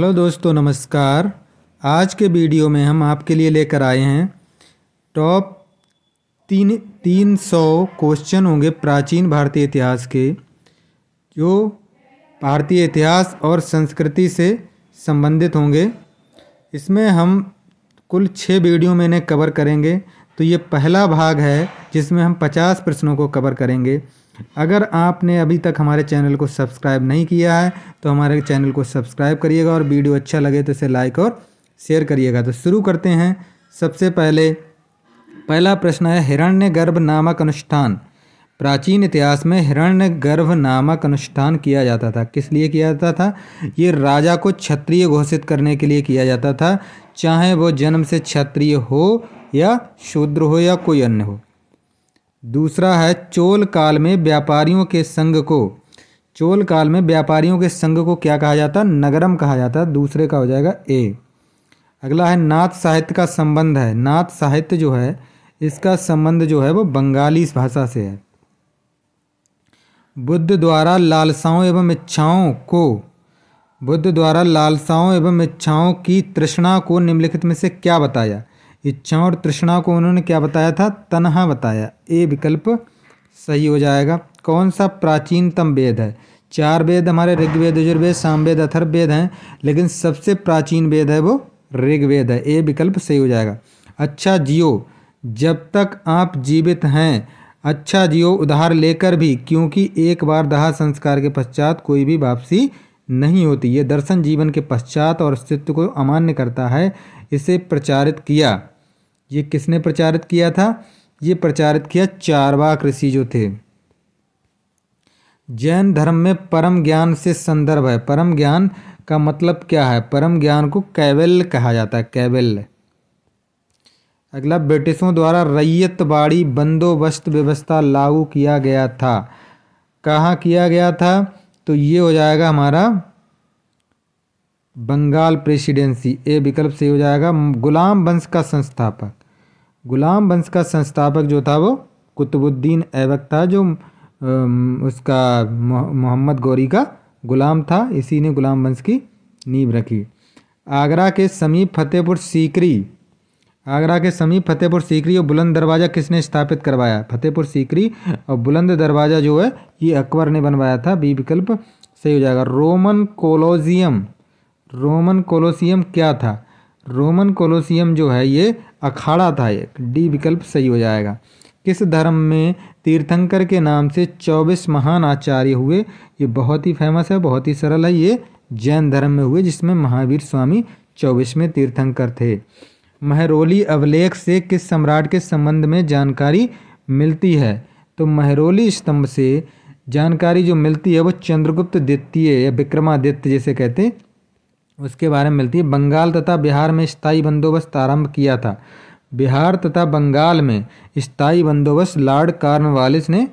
hello दोस्तों नमस्कार आज के वीडियो में हम आपके लिए लेकर आए हैं टॉप तीन तीन सौ क्वेश्चन होंगे प्राचीन भारतीय इतिहास के जो भारतीय इतिहास और संस्कृति से संबंधित होंगे इसमें हम कुल छः वीडियो में इन्हें कवर करेंगे तो ये पहला भाग है जिसमें हम पचास प्रश्नों को कवर करेंगे अगर आपने अभी तक हमारे चैनल को सब्सक्राइब नहीं किया है तो हमारे चैनल को सब्सक्राइब करिएगा और वीडियो अच्छा लगे तो इसे लाइक और शेयर करिएगा तो शुरू करते हैं सबसे पहले पहला प्रश्न है हिरण्य गर्भ नामक अनुष्ठान प्राचीन इतिहास में हिरण्य गर्भ नामक अनुष्ठान किया जाता था किस लिए किया जाता था ये राजा को क्षत्रिय घोषित करने के लिए किया जाता था चाहे वो जन्म से क्षत्रिय हो या शूद्र हो या कोई अन्य हो दूसरा है चोल काल में व्यापारियों के संघ को चोल काल में व्यापारियों के संघ को क्या कहा जाता है नगरम कहा जाता है दूसरे का हो जाएगा ए अगला है नाथ साहित्य का संबंध है नाथ साहित्य जो है इसका संबंध जो है वो बंगाली भाषा से है बुद्ध द्वारा लालसाओं एवं इच्छाओं को बुद्ध द्वारा लालसाओं एवं इच्छाओं की तृष्णा को निम्नलिखित में से क्या बताया इच्छाओं और तृष्णा को उन्होंने क्या बताया था तनहा बताया ए विकल्प सही हो जाएगा कौन सा प्राचीनतम वेद है चार वेद हमारे ऋग्वेद यजुर्वेद सामवेद अथर्वेद हैं लेकिन सबसे प्राचीन वेद है वो ऋग्वेद है ए विकल्प सही हो जाएगा अच्छा जियो जब तक आप जीवित हैं अच्छा जियो उधार लेकर भी क्योंकि एक बार दहा संस्कार के पश्चात कोई भी वापसी नहीं होती ये दर्शन जीवन के पश्चात और अस्तित्व को अमान्य करता है इसे प्रचारित किया ये किसने प्रचारित किया था ये प्रचारित किया चारवाक ऋषि जो थे जैन धर्म में परम ज्ञान से संदर्भ है परम ज्ञान का मतलब क्या है परम ज्ञान को कैवल कहा जाता है कैवल्य अगला ब्रिटिशों द्वारा रैयत बाड़ी बंदोबस्त व्यवस्था लागू किया गया था कहाँ किया गया था तो ये हो जाएगा हमारा बंगाल प्रेसिडेंसी ए विकल्प सही हो जाएगा गुलाम वंश का संस्थापक गुलाम वंश का संस्थापक जो था वो कुतुबुद्दीन ऐबक था जो उसका मोहम्मद गौरी का गुलाम था इसी ने गुलाम वंश की नींव रखी आगरा के समीप फतेहपुर सीकरी आगरा के समीप फतेहपुर सीकरी और बुलंद दरवाज़ा किसने स्थापित करवाया फतेहपुर सीकरी और बुलंद दरवाज़ा जो है ये अकबर ने बनवाया था बी विकल्प सही हो जाएगा रोमन कोलोजियम रोमन कोलोसियम क्या था रोमन कोलोसियम जो है ये अखाड़ा था एक डी विकल्प सही हो जाएगा किस धर्म में तीर्थंकर के नाम से चौबीस महान आचार्य हुए ये बहुत ही फेमस है बहुत ही सरल है ये जैन धर्म में हुए जिसमें महावीर स्वामी चौबीसवें तीर्थंकर थे महरोली अवलेख से किस सम्राट के संबंध में जानकारी मिलती है तो महरोली स्तंभ से जानकारी जो मिलती है वो चंद्रगुप्त द्वितीय या विक्रमादित्य जैसे कहते हैं उसके बारे में मिलती है बंगाल तथा बिहार में स्थायी बंदोबस्त आरंभ किया था बिहार तथा बंगाल में स्थायी बंदोबस्त लॉर्ड कार्नवालिस ने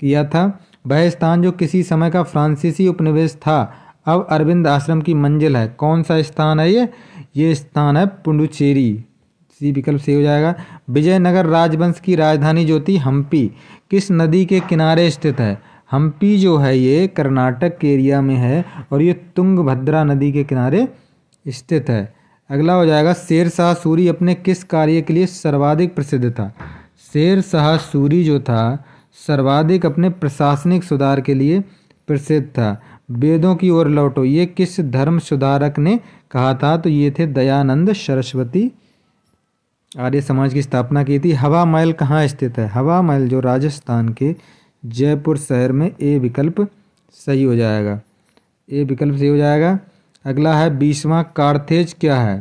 किया था वह स्थान जो किसी समय का फ्रांसीसी उपनिवेश था अब अरविंद आश्रम की मंजिल है कौन सा स्थान है ये ये स्थान है पुंडुचेरी सी विकल्प से हो जाएगा विजयनगर राजवंश की राजधानी ज्योति हम्पी किस नदी के किनारे स्थित है हम्पी जो है ये कर्नाटक के एरिया में है और ये तुंगभद्रा नदी के किनारे स्थित है अगला हो जाएगा शेर शाह सूरी अपने किस कार्य के लिए सर्वाधिक प्रसिद्ध था शेर शाह सूरी जो था सर्वाधिक अपने प्रशासनिक सुधार के लिए प्रसिद्ध था वेदों की ओर लौटो ये किस धर्म सुधारक ने कहा था तो ये थे दयानंद सरस्वती आर्य समाज की स्थापना की थी हवा महल कहाँ स्थित है हवा महल जो राजस्थान के जयपुर शहर में ए विकल्प सही हो जाएगा ए विकल्प सही हो जाएगा अगला है बीसवां कार्थेज क्या है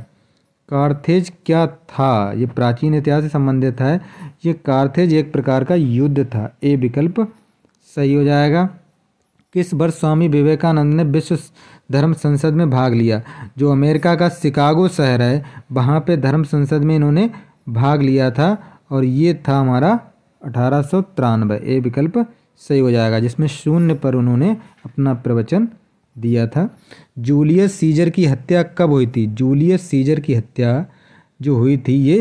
कार्थेज क्या था ये प्राचीन इतिहास से संबंधित है ये कार्थेज एक प्रकार का युद्ध था ए विकल्प सही हो जाएगा किस वर्ष स्वामी विवेकानंद ने विश्व धर्म संसद में भाग लिया जो अमेरिका का शिकागो शहर है वहाँ पे धर्म संसद में इन्होंने भाग लिया था और ये था हमारा अठारह सौ तिरानवे ए विकल्प सही हो जाएगा जिसमें शून्य पर उन्होंने अपना प्रवचन दिया था जूलियस सीजर की हत्या कब हुई थी जूलियस सीजर की हत्या जो हुई थी ये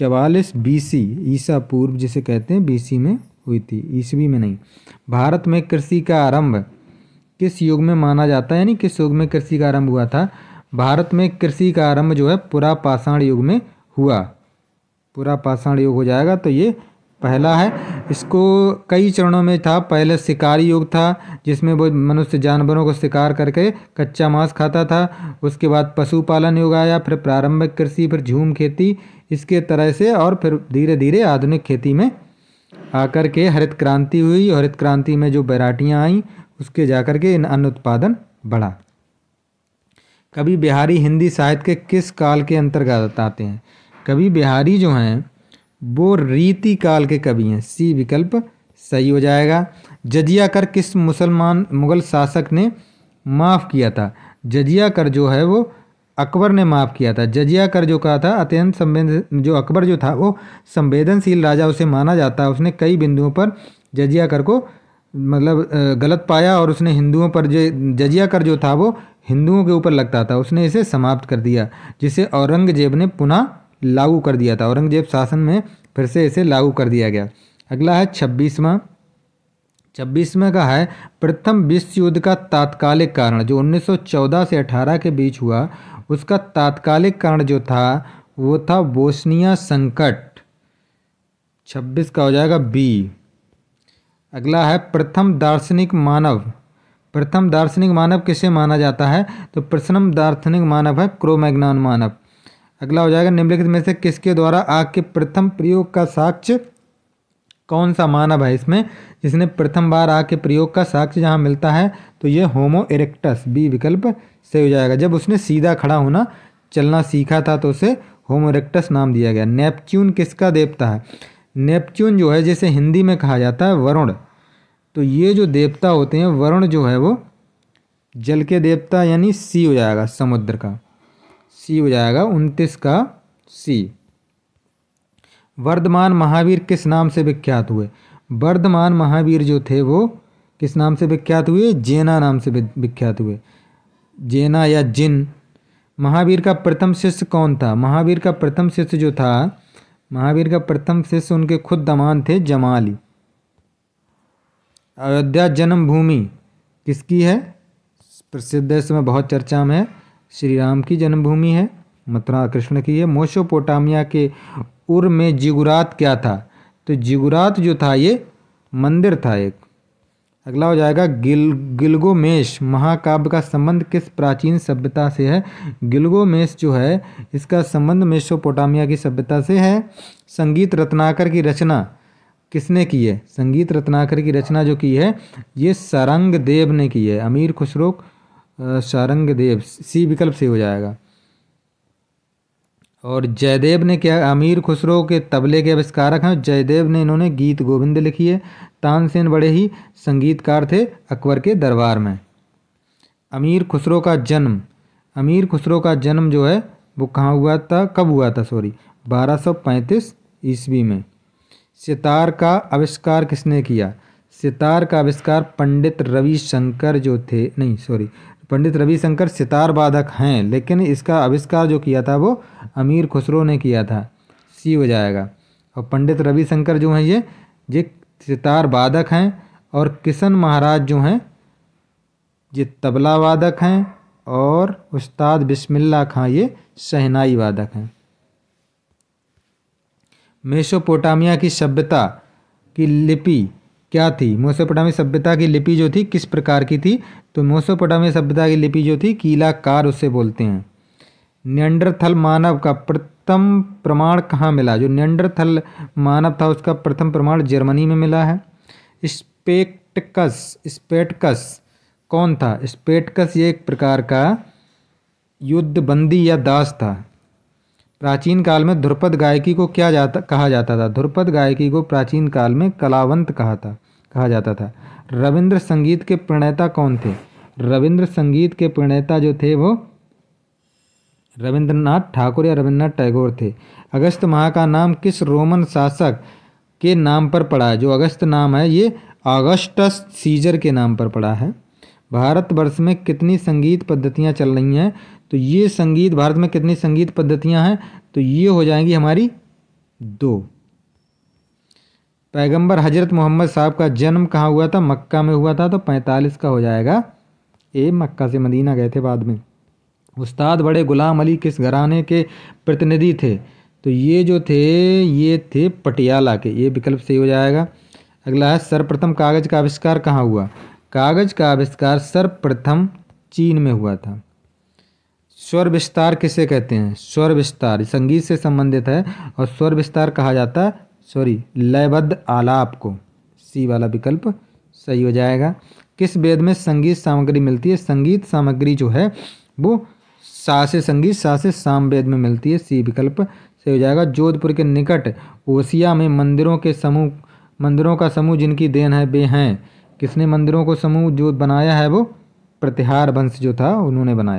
चवालीस बीसी ईसा पूर्व जिसे कहते हैं बीसी में हुई थी ईसवी में नहीं भारत में कृषि का आरंभ किस युग में माना जाता है यानी किस युग में कृषि का आरंभ हुआ था भारत में कृषि का आरंभ जो है पुरापाषाण पाषाण युग में हुआ पुरापाषाण पाषाण युग हो जाएगा तो ये पहला है इसको कई चरणों में था पहले शिकारी युग था जिसमें वो मनुष्य जानवरों को शिकार करके कच्चा मांस खाता था उसके बाद पशुपालन युग आया फिर प्रारंभिक कृषि फिर झूम खेती इसके तरह से और फिर धीरे धीरे आधुनिक खेती में आकर के हरित क्रांति हुई हरित क्रांति में जो वैराटियाँ आईं उसके जाकर के इन अन्न उत्पादन बढ़ा कभी बिहारी हिंदी साहित्य के किस काल के अंतर्गत आते हैं कभी बिहारी जो हैं वो रीति काल के कवि हैं सी विकल्प सही हो जाएगा जजिया कर किस मुसलमान मुग़ल शासक ने माफ़ किया था जजिया कर जो है वो अकबर ने माफ़ किया था जजिया कर जो कहा था अत्यंत संवेदन जो अकबर जो था वो संवेदनशील राजा उसे माना जाता है उसने कई बिंदुओं पर जजिया कर को मतलब गलत पाया और उसने हिंदुओं पर जो जजिया कर जो था वो हिंदुओं के ऊपर लगता था उसने इसे समाप्त कर दिया जिसे औरंगजेब ने पुनः लागू कर दिया था औरंगजेब शासन में फिर से इसे लागू कर दिया गया अगला है छब्बीसवा छब्बीसवें का है प्रथम विश्व युद्ध का तात्कालिक कारण जो 1914 से 18 के बीच हुआ उसका तात्कालिक कारण जो था वो था बोस्निया संकट 26 का हो जाएगा बी अगला है प्रथम दार्शनिक मानव प्रथम दार्शनिक मानव किसे माना जाता है तो प्रथम दार्शनिक मानव है क्रोमैग्नान मानव अगला हो जाएगा निम्नलिखित में से किसके द्वारा आग के प्रथम प्रयोग का साक्ष्य कौन सा मानव है इसमें जिसने प्रथम बार आग के प्रयोग का साक्ष्य जहाँ मिलता है तो ये होमो इरेक्टस बी विकल्प से हो जाएगा जब उसने सीधा खड़ा होना चलना सीखा था तो उसे होमो इरेक्टस नाम दिया गया नेपच्यून किसका देवता है नेपच्यून जो है जिसे हिंदी में कहा जाता है वरुण तो ये जो देवता होते हैं वरुण जो है वो जल के देवता यानी सी हो जाएगा समुद्र का सी हो जाएगा उनतीस का सी वर्धमान महावीर किस नाम से विख्यात हुए वर्धमान महावीर जो थे वो किस नाम से विख्यात हुए जेना नाम से विख्यात हुए जेना या जिन महावीर का प्रथम शिष्य कौन था महावीर का प्रथम शिष्य जो था महावीर का प्रथम शिष्य उनके खुद दमान थे जमाली अयोध्या जन्मभूमि किसकी है प्रसिद्ध इसमें बहुत चर्चा में है श्री राम की जन्मभूमि है मथुरा कृष्ण की है मोशोपोटामिया के उर में जिगुरात क्या था तो जिगुरात जो था ये मंदिर था एक अगला हो जाएगा गिल गिलगोमेश महाकाव्य का संबंध किस प्राचीन सभ्यता से है गिलगोमेश जो है इसका संबंध मेशोपोटामिया की सभ्यता से है संगीत रत्नाकर की रचना किसने की है संगीत रत्नाकर की रचना जो की है ये सरंग देव ने की है अमीर खुसरो सारंगदेव सी विकल्प से हो जाएगा और जयदेव ने क्या अमीर खुसरो के तबले के आविष्कारक हैं जयदेव ने इन्होंने गीत गोविंद लिखी है तानसेन बड़े ही संगीतकार थे अकबर के दरबार में अमीर खुसरो का जन्म अमीर खुसरो का जन्म जो है वो कहाँ हुआ था कब हुआ था सॉरी 1235 ईस्वी में सितार का आविष्कार किसने किया सितार का आविष्कार पंडित रविशंकर जो थे नहीं सॉरी पंडित रविशंकर सितार वादक हैं लेकिन इसका आविष्कार जो किया था वो अमीर खुसरो ने किया था सी हो जाएगा और पंडित रविशंकर जो हैं ये ये सितार वादक हैं और किशन महाराज जो हैं ये तबला वादक हैं और उस्ताद बिस्मिल्ला खां ये शहनाई वादक हैं मेसोपोटामिया की सभ्यता की लिपि क्या थी मोसोपोटामी सभ्यता की लिपि जो थी किस प्रकार की थी तो मोसोपोटामी सभ्यता की लिपि जो थी कीला कार उससे बोलते हैं नियंडरथल मानव का प्रथम प्रमाण कहाँ मिला जो नियंडरथल मानव था उसका प्रथम प्रमाण जर्मनी में मिला है स्पेक्टकस स्पेटकस कौन था स्पेटकस ये एक प्रकार का युद्धबंदी या दास था प्राचीन काल में ध्रुपद गायकी को क्या जाता कहा जाता था ध्रुपद गायकी को प्राचीन काल में कलावंत कहा था कहा जाता था रविंद्र संगीत के प्रणेता कौन थे रविंद्र संगीत के प्रणेता जो थे वो रविंद्रनाथ ठाकुर या रविंद्रनाथ टैगोर थे अगस्त माह का नाम किस रोमन शासक के नाम पर पड़ा है जो अगस्त नाम है ये अगस्टस सीजर के नाम पर पड़ा है भारतवर्ष में कितनी संगीत पद्धतियाँ चल रही हैं तो ये संगीत भारत में कितनी संगीत पद्धतियाँ हैं तो ये हो जाएंगी हमारी दो पैगंबर हजरत मोहम्मद साहब का जन्म कहाँ हुआ था मक्का में हुआ था तो पैंतालीस का हो जाएगा ए मक्का से मदीना गए थे बाद में उस्ताद बड़े गुलाम अली किस घराने के प्रतिनिधि थे तो ये जो थे ये थे पटियाला के ये विकल्प सही हो जाएगा अगला है सर्वप्रथम कागज़ का आविष्कार कहाँ हुआ कागज का आविष्कार सर्वप्रथम चीन में हुआ था स्वर विस्तार किसे कहते हैं स्वर विस्तार संगीत से संबंधित है और स्वर विस्तार कहा जाता है सॉरी लयबद्ध आलाप को सी वाला विकल्प सही हो जाएगा किस वेद में संगीत सामग्री मिलती है संगीत सामग्री जो है वो सासे संगीत सासे साम वेद में मिलती है सी विकल्प सही हो जाएगा जोधपुर के निकट ओसिया में मंदिरों के समूह मंदिरों का समूह जिनकी देन है वे हैं किसने मंदिरों को समूह जो बनाया है वो प्रतिहार वंश जो था उन्होंने बनाया